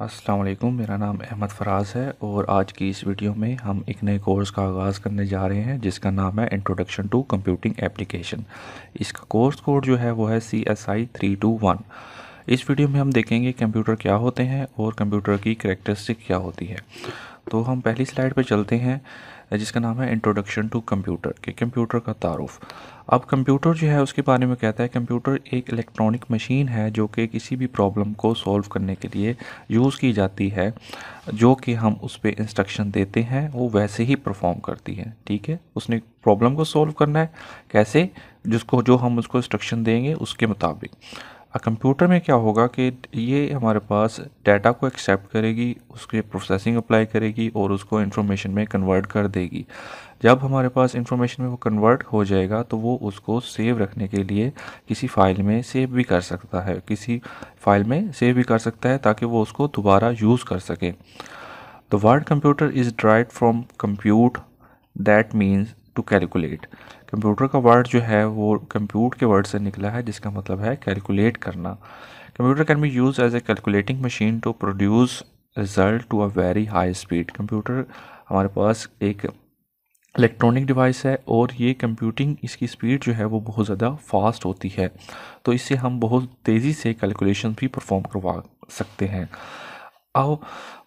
अस्सलाम वालेकुम मेरा नाम अहमद फराज़ है और आज की इस वीडियो में हम एक नए कोर्स का आगाज़ करने जा रहे हैं जिसका नाम है इंट्रोडक्शन टू कंप्यूटिंग एप्लीकेशन इसका कोर्स कोड जो है वो है C S I three two one इस वीडियो में हम देखेंगे कंप्यूटर क्या होते हैं और कंप्यूटर की करेक्टरिस्टिक क्या होती है तो हम पहली स्लाइड पर चलते हैं जिसका नाम है इंट्रोडक्शन टू कंप्यूटर के कंप्यूटर का तारुफ अब कंप्यूटर जो है उसके बारे में कहता है कंप्यूटर एक इलेक्ट्रॉनिक मशीन है जो कि किसी भी प्रॉब्लम को सॉल्व करने के लिए यूज़ की जाती है जो कि हम उस पर इंस्ट्रक्शन देते हैं वो वैसे ही परफॉर्म करती है ठीक है उसने प्रॉब्लम को सॉल्व करना है कैसे जिसको जो हम उसको इंस्ट्रक्शन देंगे उसके मुताबिक कंप्यूटर में क्या होगा कि ये हमारे पास डाटा को एक्सेप्ट करेगी उसके प्रोसेसिंग अप्लाई करेगी और उसको इन्फॉर्मेशन में कन्वर्ट कर देगी जब हमारे पास इंफॉर्मेशन में वो कन्वर्ट हो जाएगा तो वो उसको सेव रखने के लिए किसी फ़ाइल में सेव भी कर सकता है किसी फ़ाइल में सेव भी कर सकता है ताकि वो उसको दोबारा यूज़ कर सके the word computer is derived from compute that means to calculate computer का वर्ड जो है वो कंप्यूट के वर्ड से निकला है जिसका मतलब है कैलकुलेट करना computer can be use as a calculating machine to produce result to a very high speed computer हमारे पास एक इलेक्ट्रॉनिक डिवाइस है और ये कंप्यूटिंग इसकी स्पीड जो है वो बहुत ज़्यादा फास्ट होती है तो इससे हम बहुत तेज़ी से कैलकुलेशन भी परफॉर्म करवा सकते हैं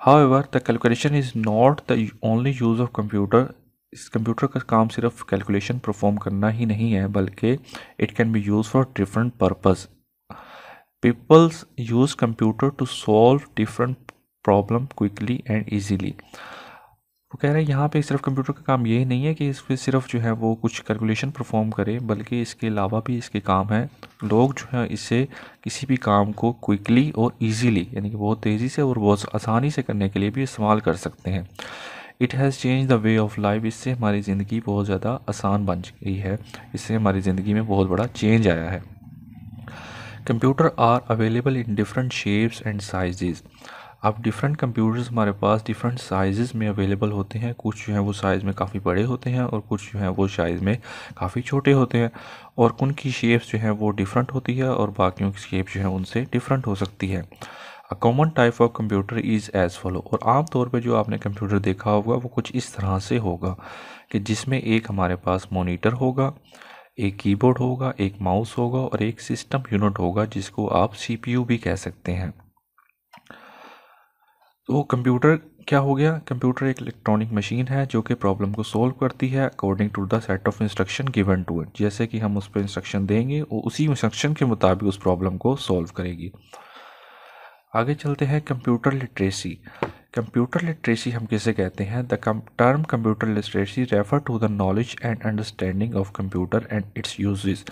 ever the calculation is not the only use of computer इस कंप्यूटर का काम सिर्फ कैलकुलेशन परफॉर्म करना ही नहीं है बल्कि it can be use for different purpose peoples use computer to solve different problem quickly and easily वो कह रहे हैं यहाँ पे सिर्फ कंप्यूटर का काम यही नहीं है कि इस पर सिर्फ जो है वो कुछ कैलकुलेशन परफॉर्म करे बल्कि इसके अलावा भी इसके काम हैं लोग जो है इसे किसी भी काम को क्विकली और इजीली यानी कि बहुत तेज़ी से और बहुत आसानी से करने के लिए भी इस्तेमाल कर सकते हैं it has change the way of life इससे हमारी ज़िंदगी बहुत ज़्यादा आसान बन गई है इससे हमारी ज़िंदगी में बहुत बड़ा चेंज आया है computer are available in different shapes and sizes अब डिफरेंट कंप्यूटर्स हमारे पास डिफरेंट साइज़ में अवेलेबल होते हैं कुछ जो हैं वो साइज़ में काफ़ी बड़े होते हैं और कुछ जो हैं वो साइज़ में काफ़ी छोटे होते हैं और उनकी शेप्स जो हैं वो डिफरेंट होती है और बाकियों की शेप जो है उनसे डिफरेंट हो सकती है a common type of computer is as follow और आम तौर पे जो आपने कंप्यूटर देखा होगा वो कुछ इस तरह से होगा कि जिसमें एक हमारे पास मोनीटर होगा एक कीबोर्ड होगा एक माउस होगा और एक सिस्टम यूनिट होगा जिसको आप सीपीयू भी कह सकते हैं तो कंप्यूटर क्या हो गया कंप्यूटर एक इलेक्ट्रॉनिक मशीन है जो कि प्रॉब्लम को सोल्व करती है according to the set of instruction given to it जैसे कि हम उस पर इंस्ट्रक्शन देंगे और उसी इंस्ट्रक्शन के मुताबिक उस प्रॉब्लम को सॉल्व करेगी आगे चलते हैं कंप्यूटर लिटरेसी कंप्यूटर लिटरेसी हम किसे कहते हैं the term computer literacy refer to the knowledge and understanding of computer and its uses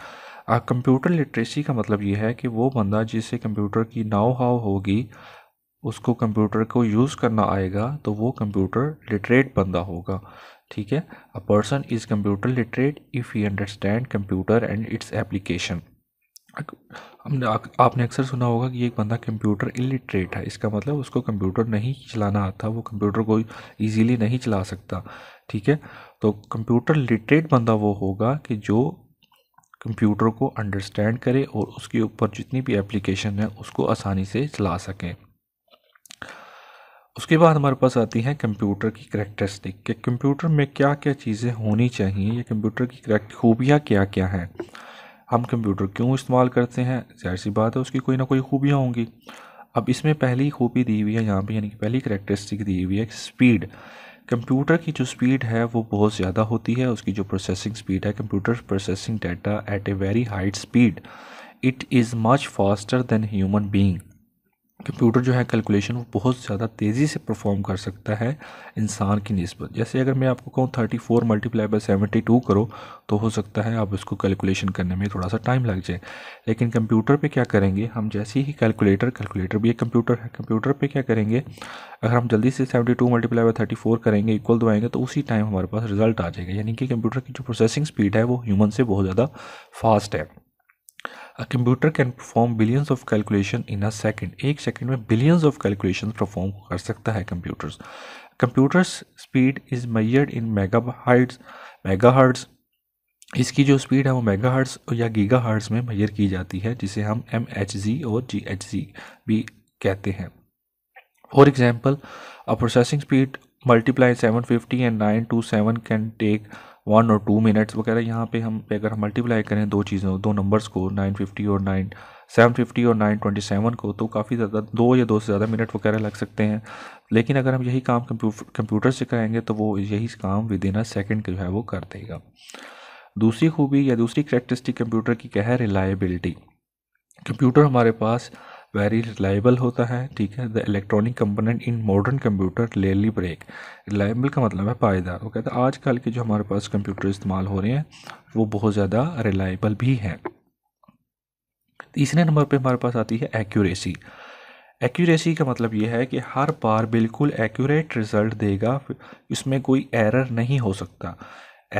computer literacy का मतलब ये है कि वो बंदा जिसे कंप्यूटर की नाव हाव होगी उसको कंप्यूटर को यूज़ करना आएगा तो वो कंप्यूटर लिटरेट बंदा होगा ठीक है a person is computer literate if he understand computer and its application हमने आपने अक्सर सुना होगा कि एक बंदा कंप्यूटर इलिटरेट है इसका मतलब उसको कंप्यूटर नहीं चलाना आता वो कंप्यूटर को इजीली नहीं चला सकता ठीक है तो कंप्यूटर लिटरेट बंदा वो होगा कि जो कंप्यूटर को अंडरस्टैंड करे और उसके ऊपर जितनी भी एप्लीकेशन है उसको आसानी से चला सकें उसके बाद हमारे पास आती हैं कंप्यूटर की करेक्टरिस्टिक कि कंप्यूटर में क्या क्या चीज़ें होनी चाहिए या कंप्यूटर की करेक्ट खूबियाँ क्या क्या हैं हम कंप्यूटर क्यों इस्तेमाल करते हैं जाहिर सी बात है उसकी कोई ना कोई खूबियाँ होंगी अब इसमें पहली खूबी दी हुई है यहाँ पे यानी कि पहली करेक्टरिस्टिक दी हुई है स्पीड कंप्यूटर की जो स्पीड है वो बहुत ज़्यादा होती है उसकी जो प्रोसेसिंग स्पीड है computer processing data at a very high speed it is much faster than human being computer जो है कैलकुलेशन वो बहुत ज़्यादा तेज़ी से परफॉर्म कर सकता है इंसान की नस्बत जैसे अगर मैं आपको कहूँ thirty four multiply by seventy two करो तो हो सकता है आप इसको कैलकुलेशन करने में थोड़ा सा टाइम लग जाए लेकिन कंप्यूटर पे क्या करेंगे हम जैसे ही कैलकुलेटर कैलकुलेटर भी एक कंप्यूटर है कंप्यूटर पर क्या करेंगे अगर हम जल्दी से seventy two multiply by thirty four करेंगे इक्वल दवाएंगे तो, तो उसी टाइम हमारे पास रिजल्ट आ जाएगा यानी कि कंप्यूटर की जो प्रोसेसिंग स्पीड है वो ह्यूमन से बहुत ज़्यादा फास्ट है a computer can perform billions of calculation in a second एक सेकंड में बिलियंस ऑफ कैलकुलेशन परफॉर्म कर सकता है computers computers speed is measured in mega hertz mega hertz इसकी जो स्पीड है वो मेगा हर्ट्स या गीगा हर्ट्स में मेजर की जाती है जिसे हम एम एच जी और जी एच जी भी कहते हैं for example a processing speed multiply seven fifty and nine two seven can take one और टू मिनट्स वगैरह यहाँ पे हम अगर हम मल्टीप्लाई करें दो चीज़ों दो नंबर्स को नाइन फिफ्टी और नाइन सेवन फिफ्टी और नाइन ट्वेंटी सेवन को तो काफ़ी ज़्यादा दो या दो से ज़्यादा मिनट वगैरह लग सकते हैं लेकिन अगर हम यही काम कंप्यूटर से कराएंगे तो वो यही काम विद इन अ सेकेंड जो है वो कर देगा दूसरी खूबी या दूसरी करेक्टरिस्टिक कंप्यूटर की क्या है रिलायबिलिटी कंप्यूटर हमारे पास वेरी रिलायबल होता है ठीक है the electronic component in modern computer rarely break reliable का मतलब है पायदार वो तो कहता है आजकल के जो हमारे पास कंप्यूटर इस्तेमाल हो रहे हैं वो बहुत ज़्यादा रिलायबल भी हैं तीसरे नंबर पे हमारे पास आती है एक्यूरेसी एक्यूरेसी का मतलब यह है कि हर बार बिल्कुल एक्यूरेट रिज़ल्ट देगा इसमें कोई एरर नहीं हो सकता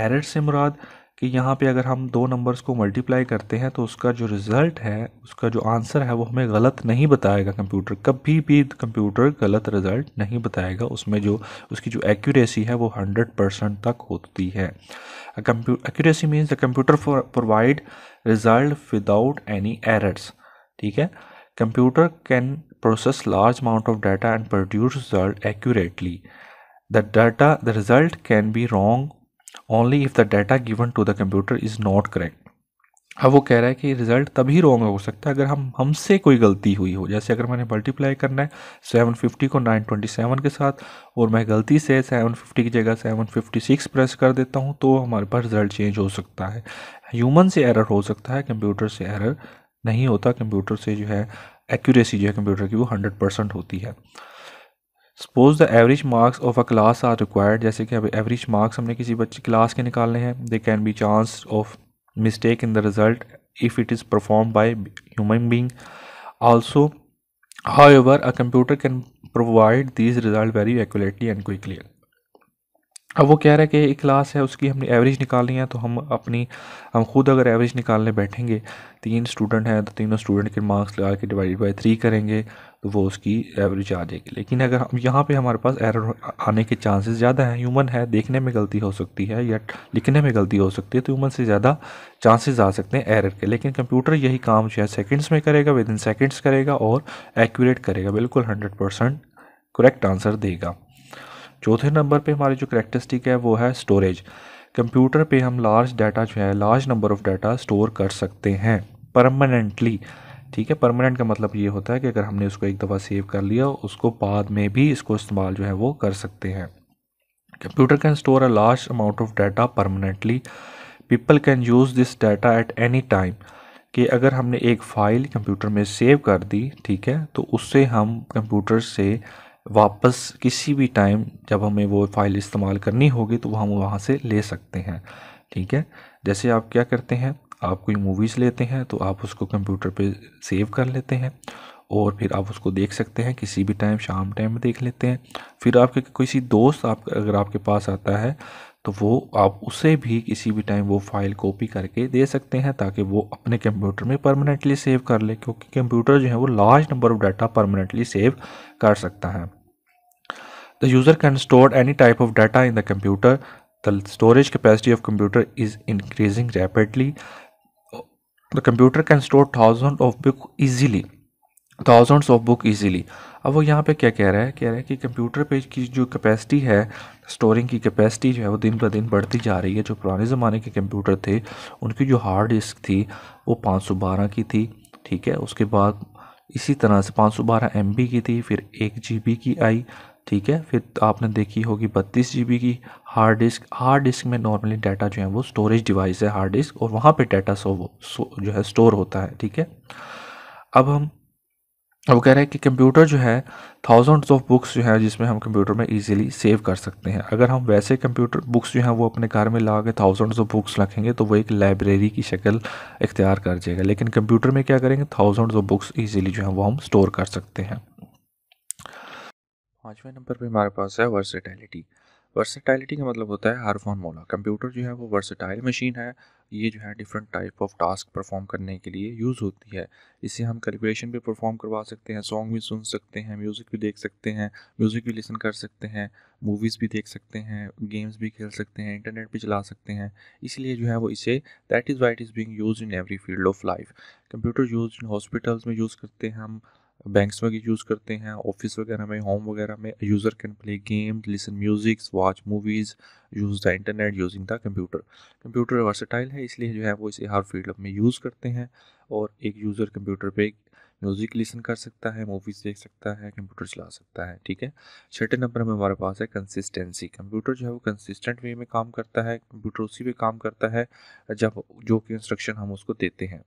एरर से मुराद कि यहाँ पे अगर हम दो नंबर्स को मल्टीप्लाई करते हैं तो उसका जो रिज़ल्ट है उसका जो आंसर है वो हमें गलत नहीं बताएगा कंप्यूटर कभी भी कंप्यूटर गलत रिज़ल्ट नहीं बताएगा उसमें जो उसकी जो एक्यूरेसी है वो हंड्रेड परसेंट तक होती है accuracy means the computer provide result without any errors ठीक है computer can process large amount of data and produce result accurately the data the result can be wrong only if the data given to the computer is not correct अब वो कह रहा है कि result तभी wrong हो सकता है अगर हम हमसे कोई गलती हुई हो जैसे अगर मैंने मल्टीप्लाई करना है 750 को 927 के साथ और मैं गलती से 750 की जगह 756 प्रेस कर देता हूँ तो हमारे पास रिज़ल्ट चेंज हो सकता है ह्यूमन से एरर हो सकता है कंप्यूटर से एरर नहीं होता कंप्यूटर से जो है एक्यूरेसी जो है कंप्यूटर की वो हंड्रेड परसेंट होती है suppose the average marks of a class are required जैसे कि अब एवरेज मार्क्स हमने किसी बच्चे क्लास के निकालने हैं there can be chance of mistake in the result if it is perform by human being also however a computer can provide these results very accurately and quickly अब वो कह रहा है कि एक क्लास है उसकी हमने एवरेज निकालनी है तो हम अपनी हम खुद अगर एवरेज निकालने बैठेंगे तीन स्टूडेंट हैं तो तीनों स्टूडेंट के मार्क्स लगा के डिवाइड बाई थ्री करेंगे तो वो उसकी एवरेज आ जाएगी लेकिन अगर हम यहाँ पे हमारे पास एरर आने के चांसेस ज़्यादा हैं ह्यूमन है देखने में गलती हो सकती है या लिखने में गलती हो सकती है तो ह्यूमन से ज़्यादा चांसेज आ सकते हैं एरर के लेकिन कंप्यूटर यही काम जो है सेकेंड्स में करेगा विद इन सेकेंड्स करेगा और एक्यूरेट करेगा बिल्कुल हंड्रेड परसेंट करेक्ट आंसर देगा चौथे नंबर पे हमारी जो करेक्टरिस्टिक है वो है स्टोरेज कंप्यूटर पे हम लार्ज डाटा जो है large number of data store कर सकते हैं परमानेंटली ठीक है परमानेंट का मतलब ये होता है कि अगर हमने उसको एक दफ़ा सेव कर लिया उसको बाद में भी इसको इस्तेमाल जो है वो कर सकते हैं computer can store a large amount of data permanently people can use this data at any time कि अगर हमने एक फ़ाइल कंप्यूटर में सेव कर दी ठीक है तो उससे हम कंप्यूटर से वापस किसी भी टाइम जब हमें वो फ़ाइल इस्तेमाल करनी होगी तो हम वहाँ से ले सकते हैं ठीक है जैसे आप क्या करते हैं आप कोई मूवीज़ लेते हैं तो आप उसको कंप्यूटर पे सेव कर लेते हैं और फिर आप उसको देख सकते हैं किसी भी टाइम शाम टाइम में देख लेते हैं फिर आपके किसी दोस्त आप अगर आपके पास आता है तो वो आप उसे भी किसी भी टाइम वो फ़ाइल कॉपी करके दे सकते हैं ताकि वो अपने कंप्यूटर में परमानेंटली सेव कर ले क्योंकि कंप्यूटर जो है वो large number of data permanently save कर सकता है The user can store any type of data in the computer. The storage capacity of computer is increasing rapidly. The computer can store thousands of book easily. Thousand of book easily अब वो यहाँ पे क्या कह रहा है कह रहा है कि कंप्यूटर पेज की जो कैपेसिटी है स्टोरिंग की कैपेसिटी जो है वो दिन ब दिन बढ़ती जा रही है जो पुराने ज़माने के कंप्यूटर थे उनकी जो हार्ड डिस्क थी वो पाँच सौ बारह की थी ठीक है उसके बाद इसी तरह से पाँच सौ बारह एम बी की थी फिर एक जी बी की आई ठीक है फिर आपने देखी होगी बत्तीस जी की हार्ड डिस्क हार्ड डिस्क में नॉर्मली डाटा जो है वो स्टोरेज डिवाइस है हार्ड डिस्क और वहाँ पे डाटा सो वो सो जो है स्टोर होता है ठीक है अब हम वो कह रहे हैं कि कंप्यूटर जो है थाउजेंड्स ऑफ बुक्स जो है जिसमें हम कंप्यूटर में इजीली सेव कर सकते हैं अगर हम वैसे कंप्यूटर बुक्स जो हैं वो अपने घर में ला के थाउजेंड्स ऑफ बुक्स रखेंगे तो वो एक लाइब्रेरी की शक्ल इख्तियार कर जाएगा लेकिन कंप्यूटर में क्या करेंगे थाउजेंड्स ऑफ बुक्स ईजिली जो है वो हम स्टोर कर सकते हैं पाँचवें नंबर पे हमारे पास है वर्सेटाइलिटी वर्सेटाइलिटी का मतलब होता है हर मोला कंप्यूटर जो है वो वर्सेटाइल मशीन है ये जो है different type of task perform करने के लिए यूज़ होती है इसे हम कैलकुलेशन भी परफॉर्म करवा सकते हैं सॉन्ग भी सुन सकते हैं म्यूज़िक भी देख सकते हैं म्यूज़िक भी लिसन कर सकते हैं मूवीज़ भी देख सकते हैं गेम्स भी खेल सकते हैं इंटरनेट भी चला सकते हैं इसलिए जो है वो इसे that is why it is being use in every field of life computer use in hospitals में यूज़ करते हैं हम बैंक्स में यूज़ करते हैं ऑफिस वगैरह में होम वगैरह में user can play game listen musics watch movies use the internet using the computer computer versatile है इसलिए जो है वो इसे हर फील्ड में यूज़ करते हैं और एक यूज़र कंप्यूटर पे म्यूज़िक लिसन कर सकता है मूवीज़ देख सकता है कंप्यूटर चला सकता है ठीक है छठे नंबर में हमारे पास है कंसिस्टेंसी कंप्यूटर जो है वो कंसिस्टेंट वे में काम करता है कंप्यूटर उसी पे काम करता है जब जो कि इंस्ट्रक्शन हम उसको देते हैं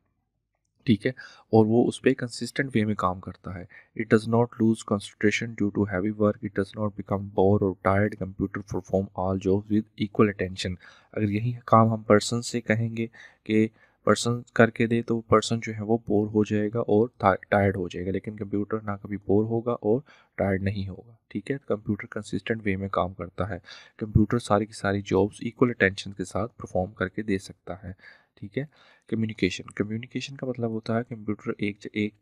ठीक है और वो उस पर कंसिस्टेंट वे में काम करता है it does not lose concentration due to heavy work it does not become bore और tired computer perform all jobs with equal attention अगर यही काम हम पर्सन से कहेंगे कि पर्सन करके दे तो पर्सन जो है वो बोर हो जाएगा और टायर्ड हो जाएगा लेकिन कंप्यूटर ना कभी बोर होगा और टायर्ड नहीं होगा ठीक है कंप्यूटर कंसिस्टेंट वे में काम करता है कंप्यूटर सारी की सारी जॉब्स इक्वल अटेंशन के साथ परफॉर्म करके दे सकता है ठीक है कम्युनिकेशन कम्युनिकेशन का मतलब होता है कंप्यूटर एक एक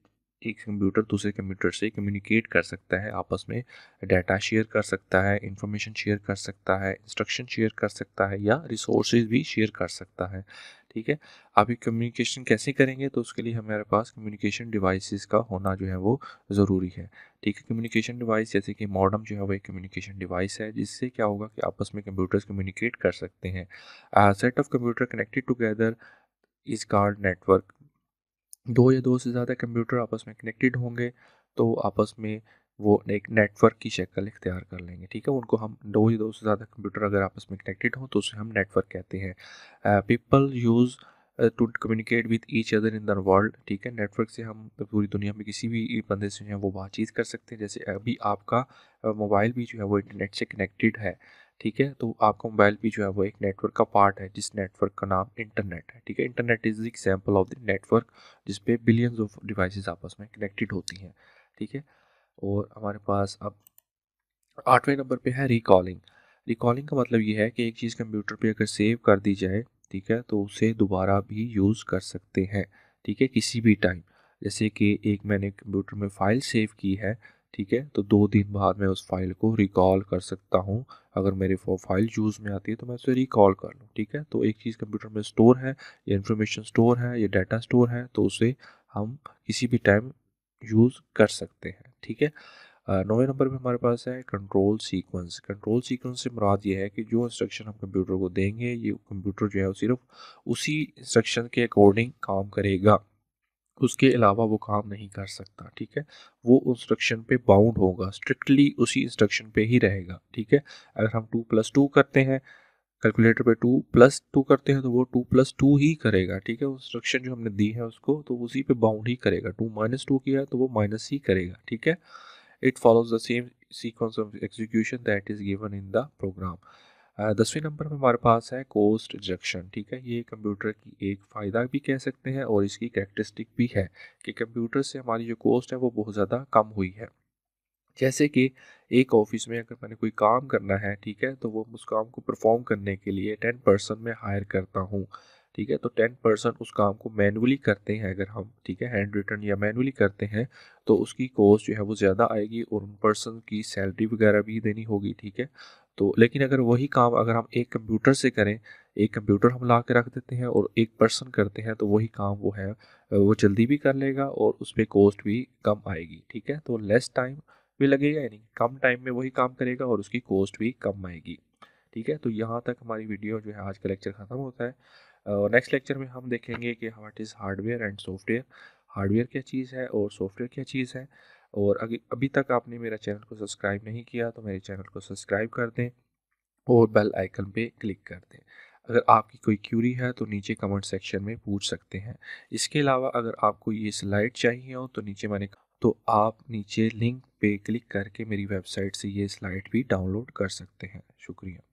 एक कंप्यूटर दूसरे कंप्यूटर से कम्युनिकेट कर सकता है आपस में डाटा शेयर कर सकता है इंफॉर्मेशन शेयर कर सकता है इंस्ट्रक्शन शेयर कर सकता है या रिसोर्सेज भी शेयर कर सकता है ठीक है आप ये कम्युनिकेशन कैसे करेंगे तो उसके लिए हमारे पास कम्युनिकेशन डिवाइसेस का होना जो है वो ज़रूरी है ठीक है कम्युनिकेशन डिवाइस जैसे कि मॉडर्म जो है वो एक कम्युनिकेशन डिवाइस है जिससे क्या होगा कि आपस में कंप्यूटर्स कम्युनिकेट कर सकते हैं set of computer connected together is called network दो या दो से ज़्यादा कंप्यूटर आपस में कनेक्टेड होंगे तो आपस में वो एक नेटवर्क की शक्ल इख्तियार कर लेंगे ठीक है उनको हम दो या दो से ज़्यादा कंप्यूटर अगर आपस में कनेक्टेड हो तो उसे हम नेटवर्क कहते हैं people use to communicate with each other in the world ठीक है नेटवर्क से हम पूरी दुनिया में किसी भी बंदे से जो है वो बातचीत कर सकते हैं जैसे अभी आपका मोबाइल uh, भी जो है वो इंटरनेट से कनेक्टेड है ठीक है तो आपका मोबाइल भी जो है वो एक नेटवर्क का पार्ट है जिस नेटवर्क का नाम इंटरनेट है ठीक है internet is the example of the network जिसपे बिलियंस ऑफ डिवाइसेस आपस में कनेक्टेड होती हैं ठीक है और हमारे पास अब आठवें नंबर पे है रिकॉलिंग रिकॉलिंग का मतलब ये है कि एक चीज़ कंप्यूटर पे अगर सेव कर दी जाए ठीक है तो उसे दोबारा भी यूज़ कर सकते हैं ठीक है किसी भी टाइम जैसे कि एक मैंने कंप्यूटर में फ़ाइल सेव की है ठीक है तो दो दिन बाद मैं उस फाइल को रिकॉल कर सकता हूँ अगर मेरे फाइल यूज़ में आती है तो मैं उसे रिकॉल कर लूँ ठीक है तो एक चीज़ कंप्यूटर में स्टोर है या इन्फॉर्मेशन स्टोर है या डाटा स्टोर है तो उसे हम किसी भी टाइम यूज़ कर सकते हैं ठीक है नौवे नंबर पे हमारे पास है कंट्रोल सीक्वेंस कंट्रोल सीक्वेंस से मुराद ये है कि जो इंस्ट्रक्शन हम कंप्यूटर को देंगे ये कंप्यूटर जो है वो सिर्फ उसी इंस्ट्रक्शन के अकॉर्डिंग काम करेगा उसके अलावा वो काम नहीं कर सकता ठीक है वो इंस्ट्रक्शन पे बाउंड होगा स्ट्रिक्टली उसी इंस्ट्रक्शन पे ही रहेगा ठीक है अगर हम टू प्लस टू करते हैं कैलकुलेटर पे टू प्लस टू करते हैं तो वो टू प्लस टू ही करेगा ठीक है वो इंस्ट्रक्शन जो हमने दी है उसको तो उसी पे बाउंड ही करेगा टू माइनस टू किया तो वो माइनस ही करेगा ठीक है it follows the same sequence of execution that is given in the program दसवें नंबर में हमारे पास है कोस्ट जक्शन ठीक है ये कंप्यूटर की एक फ़ायदा भी कह सकते हैं और इसकी कैरेक्टरिस्टिक भी है कि कंप्यूटर से हमारी जो कोस्ट है वो बहुत ज़्यादा कम हुई है जैसे कि एक ऑफिस में अगर मैंने कोई काम करना है ठीक है तो वो उस काम को परफॉर्म करने के लिए टेन पर्सन में हायर करता हूँ ठीक है तो टेन पर्सन उस काम को मैनुअली करते हैं अगर हम ठीक है हैंड रिटर्न या मैनुअली करते हैं तो उसकी कॉस्ट जो है वो ज़्यादा आएगी और उन पर्सन की सैलरी वगैरह भी देनी होगी ठीक है तो लेकिन अगर वही काम अगर हम एक कंप्यूटर से करें एक कंप्यूटर हम ला के रख देते हैं और एक पर्सन करते हैं तो वही काम वो है वो जल्दी भी कर लेगा और उस पर कॉस्ट भी कम आएगी ठीक है तो लेस टाइम भी लगेगा यानी कम टाइम में वही काम करेगा और उसकी कॉस्ट भी कम आएगी ठीक है तो यहाँ तक हमारी वीडियो जो है आज का लेक्चर ख़त्म होता है और नेक्स्ट लेक्चर में हम देखेंगे कि what is hardware and software hardware क्या चीज़ है और सॉफ्टवेयर क्या चीज़ है और अभी तक आपने मेरा चैनल को सब्सक्राइब नहीं किया तो मेरे चैनल को सब्सक्राइब कर दें और बेल आइकन पे क्लिक कर दें अगर आपकी कोई क्यूरी है तो नीचे कमेंट सेक्शन में पूछ सकते हैं इसके अलावा अगर आपको ये स्लाइड चाहिए हो तो नीचे मैंने तो आप नीचे लिंक पे क्लिक करके मेरी वेबसाइट से ये स्लाइड भी डाउनलोड कर सकते हैं शुक्रिया